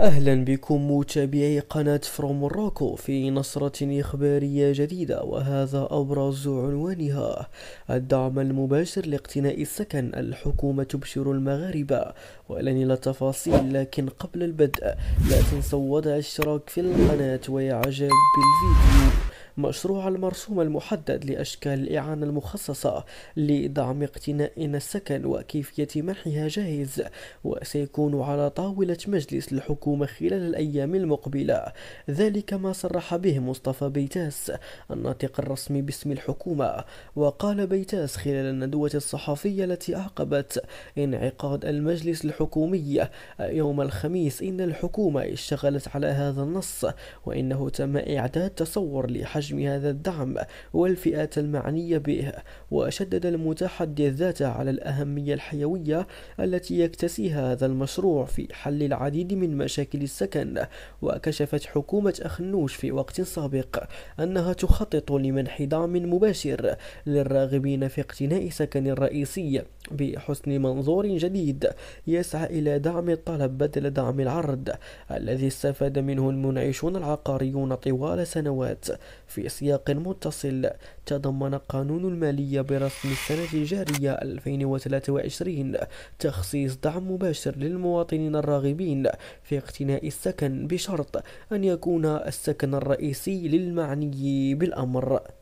أهلا بكم متابعي قناة فروم موروكو في نصرة إخبارية جديدة وهذا أبرز عنوانها الدعم المباشر لاقتناء السكن الحكومة تبشر المغاربة ولن إلى تفاصيل لكن قبل البدء لا تنسوا وضع الاشتراك في القناة وإعجاب بالفيديو مشروع المرسوم المحدد لأشكال الإعانة المخصصة لدعم اقتناء السكن وكيفية منحها جاهز وسيكون على طاولة مجلس الحكومة خلال الأيام المقبلة ذلك ما صرح به مصطفى بيتاس الناطق الرسمي باسم الحكومة وقال بيتاس خلال الندوة الصحفية التي أعقبت انعقاد المجلس الحكومي يوم الخميس إن الحكومة اشتغلت على هذا النص وإنه تم إعداد تصور لحجم حجم هذا الدعم والفئات المعنية به وشدد المتحدث ذاته على الأهمية الحيوية التي يكتسيها هذا المشروع في حل العديد من مشاكل السكن وكشفت حكومة أخنوش في وقت سابق أنها تخطط لمنح دعم مباشر للراغبين في اقتناء سكن رئيسي بحسن منظور جديد يسعى إلى دعم الطلب بدل دعم العرض الذي استفاد منه المنعشون العقاريون طوال سنوات في سياق متصل تضمن قانون المالية برسم السنة الجارية 2023 تخصيص دعم مباشر للمواطنين الراغبين في اقتناء السكن بشرط أن يكون السكن الرئيسي للمعني بالأمر